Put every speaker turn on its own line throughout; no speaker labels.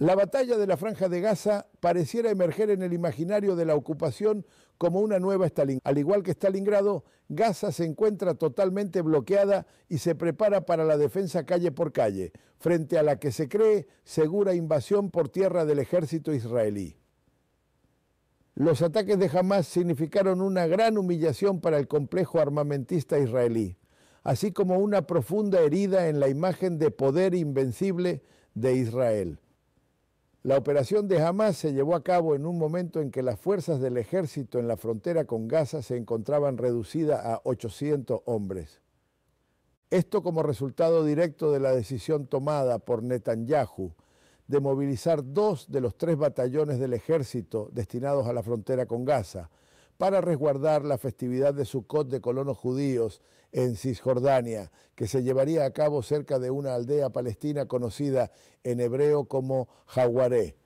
La batalla de la Franja de Gaza pareciera emerger en el imaginario de la ocupación como una nueva Stalingrado. Al igual que Stalingrado, Gaza se encuentra totalmente bloqueada y se prepara para la defensa calle por calle, frente a la que se cree segura invasión por tierra del ejército israelí. Los ataques de Hamas significaron una gran humillación para el complejo armamentista israelí, así como una profunda herida en la imagen de poder invencible de Israel. La operación de Hamas se llevó a cabo en un momento en que las fuerzas del ejército en la frontera con Gaza se encontraban reducidas a 800 hombres. Esto como resultado directo de la decisión tomada por Netanyahu de movilizar dos de los tres batallones del ejército destinados a la frontera con Gaza, para resguardar la festividad de Sukkot de colonos judíos en Cisjordania, que se llevaría a cabo cerca de una aldea palestina conocida en hebreo como Jaguaré.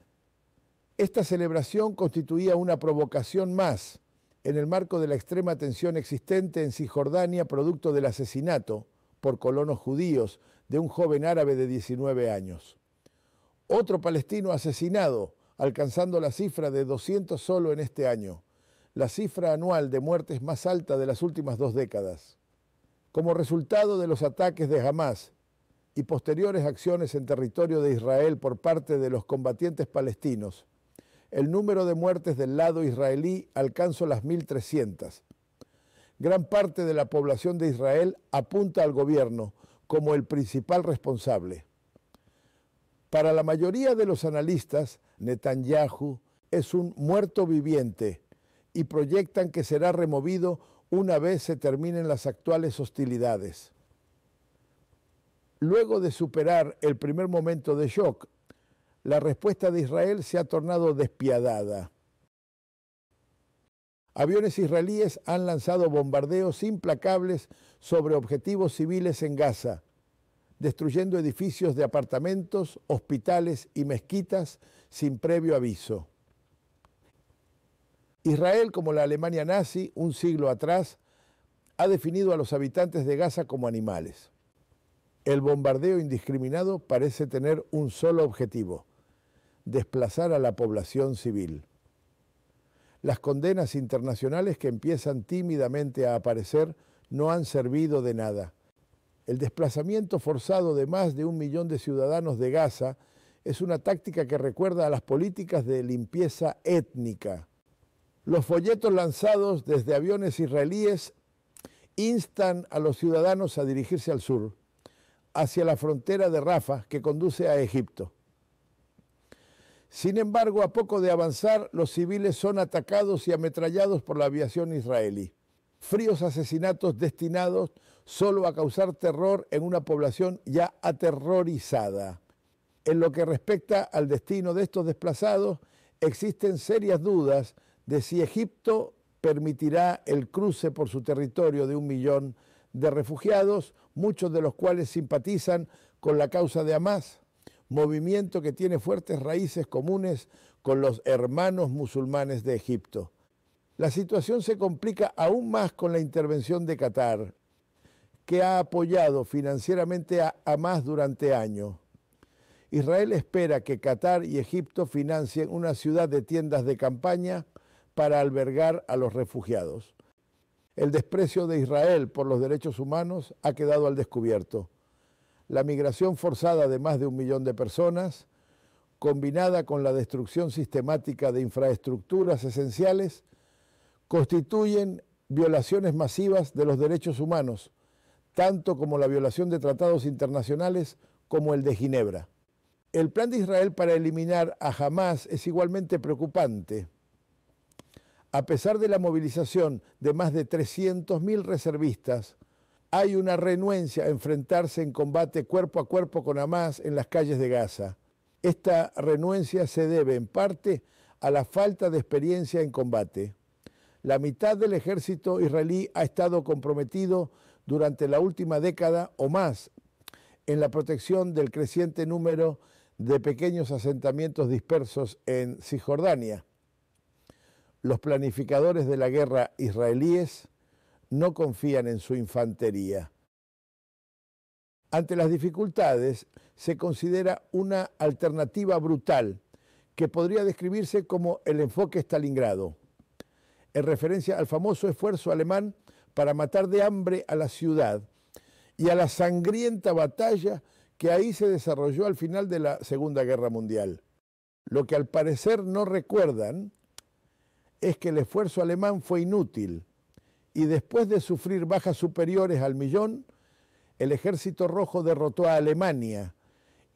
Esta celebración constituía una provocación más en el marco de la extrema tensión existente en Cisjordania producto del asesinato por colonos judíos de un joven árabe de 19 años. Otro palestino asesinado, alcanzando la cifra de 200 solo en este año la cifra anual de muertes más alta de las últimas dos décadas, como resultado de los ataques de Hamas y posteriores acciones en territorio de Israel por parte de los combatientes palestinos, el número de muertes del lado israelí alcanzó las 1.300. Gran parte de la población de Israel apunta al gobierno como el principal responsable. Para la mayoría de los analistas, Netanyahu es un muerto viviente y proyectan que será removido una vez se terminen las actuales hostilidades. Luego de superar el primer momento de shock, la respuesta de Israel se ha tornado despiadada. Aviones israelíes han lanzado bombardeos implacables sobre objetivos civiles en Gaza, destruyendo edificios de apartamentos, hospitales y mezquitas sin previo aviso. Israel, como la Alemania nazi un siglo atrás, ha definido a los habitantes de Gaza como animales. El bombardeo indiscriminado parece tener un solo objetivo, desplazar a la población civil. Las condenas internacionales que empiezan tímidamente a aparecer no han servido de nada. El desplazamiento forzado de más de un millón de ciudadanos de Gaza es una táctica que recuerda a las políticas de limpieza étnica los folletos lanzados desde aviones israelíes instan a los ciudadanos a dirigirse al sur, hacia la frontera de Rafa, que conduce a Egipto. Sin embargo, a poco de avanzar, los civiles son atacados y ametrallados por la aviación israelí. Fríos asesinatos destinados solo a causar terror en una población ya aterrorizada. En lo que respecta al destino de estos desplazados, existen serias dudas de si Egipto permitirá el cruce por su territorio de un millón de refugiados, muchos de los cuales simpatizan con la causa de Hamas, movimiento que tiene fuertes raíces comunes con los hermanos musulmanes de Egipto. La situación se complica aún más con la intervención de Qatar, que ha apoyado financieramente a Hamas durante años. Israel espera que Qatar y Egipto financien una ciudad de tiendas de campaña para albergar a los refugiados. El desprecio de Israel por los derechos humanos ha quedado al descubierto. La migración forzada de más de un millón de personas, combinada con la destrucción sistemática de infraestructuras esenciales, constituyen violaciones masivas de los derechos humanos, tanto como la violación de tratados internacionales como el de Ginebra. El plan de Israel para eliminar a Hamas es igualmente preocupante. A pesar de la movilización de más de 300.000 reservistas, hay una renuencia a enfrentarse en combate cuerpo a cuerpo con Hamas en las calles de Gaza. Esta renuencia se debe en parte a la falta de experiencia en combate. La mitad del ejército israelí ha estado comprometido durante la última década o más en la protección del creciente número de pequeños asentamientos dispersos en Cisjordania. Los planificadores de la guerra israelíes no confían en su infantería. Ante las dificultades, se considera una alternativa brutal que podría describirse como el enfoque Stalingrado, en referencia al famoso esfuerzo alemán para matar de hambre a la ciudad y a la sangrienta batalla que ahí se desarrolló al final de la Segunda Guerra Mundial. Lo que al parecer no recuerdan es que el esfuerzo alemán fue inútil y después de sufrir bajas superiores al millón, el ejército rojo derrotó a Alemania,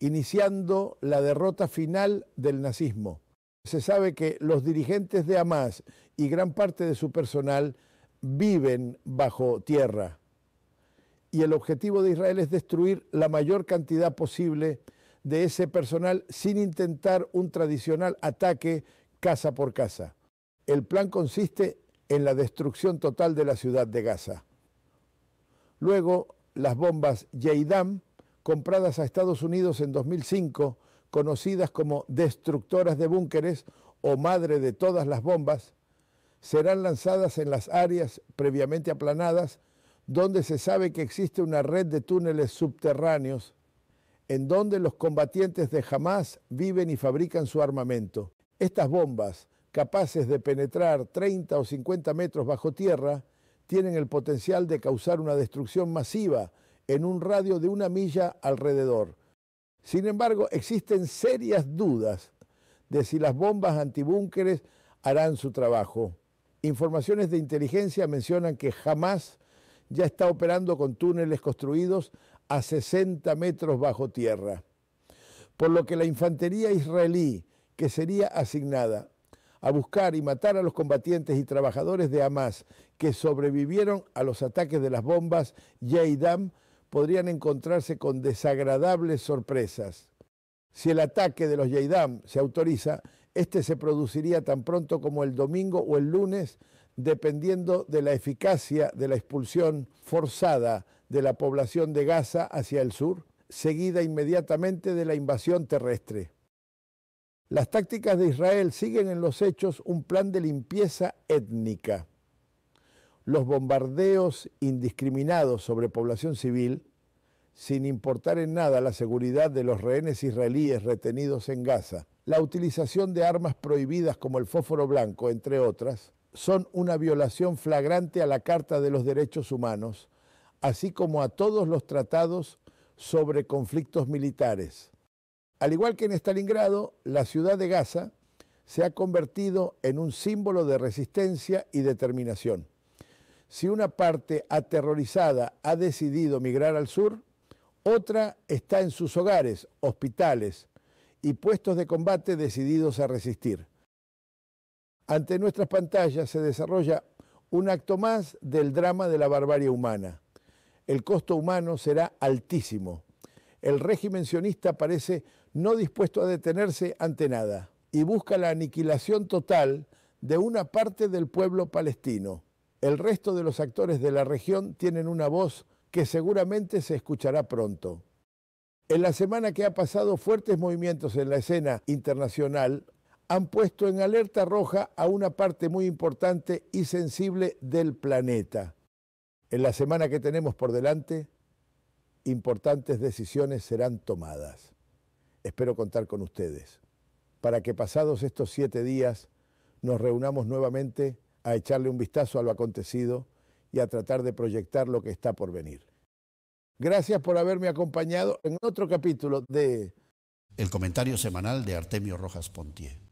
iniciando la derrota final del nazismo. Se sabe que los dirigentes de Hamas y gran parte de su personal viven bajo tierra y el objetivo de Israel es destruir la mayor cantidad posible de ese personal sin intentar un tradicional ataque casa por casa. El plan consiste en la destrucción total de la ciudad de Gaza. Luego, las bombas Yeidam, compradas a Estados Unidos en 2005, conocidas como destructoras de búnkeres o madre de todas las bombas, serán lanzadas en las áreas previamente aplanadas donde se sabe que existe una red de túneles subterráneos en donde los combatientes de Hamas viven y fabrican su armamento. Estas bombas, capaces de penetrar 30 o 50 metros bajo tierra, tienen el potencial de causar una destrucción masiva en un radio de una milla alrededor. Sin embargo, existen serias dudas de si las bombas antibúnkeres harán su trabajo. Informaciones de inteligencia mencionan que jamás ya está operando con túneles construidos a 60 metros bajo tierra, por lo que la infantería israelí que sería asignada a buscar y matar a los combatientes y trabajadores de Hamas que sobrevivieron a los ataques de las bombas Yeidam, podrían encontrarse con desagradables sorpresas. Si el ataque de los Yeidam se autoriza, este se produciría tan pronto como el domingo o el lunes, dependiendo de la eficacia de la expulsión forzada de la población de Gaza hacia el sur, seguida inmediatamente de la invasión terrestre. Las tácticas de Israel siguen en los hechos un plan de limpieza étnica. Los bombardeos indiscriminados sobre población civil, sin importar en nada la seguridad de los rehenes israelíes retenidos en Gaza, la utilización de armas prohibidas como el fósforo blanco, entre otras, son una violación flagrante a la Carta de los Derechos Humanos, así como a todos los tratados sobre conflictos militares al igual que en Stalingrado, la ciudad de Gaza se ha convertido en un símbolo de resistencia y determinación. Si una parte aterrorizada ha decidido migrar al sur, otra está en sus hogares, hospitales y puestos de combate decididos a resistir. Ante nuestras pantallas se desarrolla un acto más del drama de la barbarie humana. El costo humano será altísimo, el régimen sionista parece no dispuesto a detenerse ante nada y busca la aniquilación total de una parte del pueblo palestino. El resto de los actores de la región tienen una voz que seguramente se escuchará pronto. En la semana que ha pasado, fuertes movimientos en la escena internacional han puesto en alerta roja a una parte muy importante y sensible del planeta. En la semana que tenemos por delante, importantes decisiones serán tomadas. Espero contar con ustedes para que pasados estos siete días nos reunamos nuevamente a echarle un vistazo a lo acontecido y a tratar de proyectar lo que está por venir. Gracias por haberme acompañado en otro capítulo de... El comentario semanal de Artemio Rojas Pontier.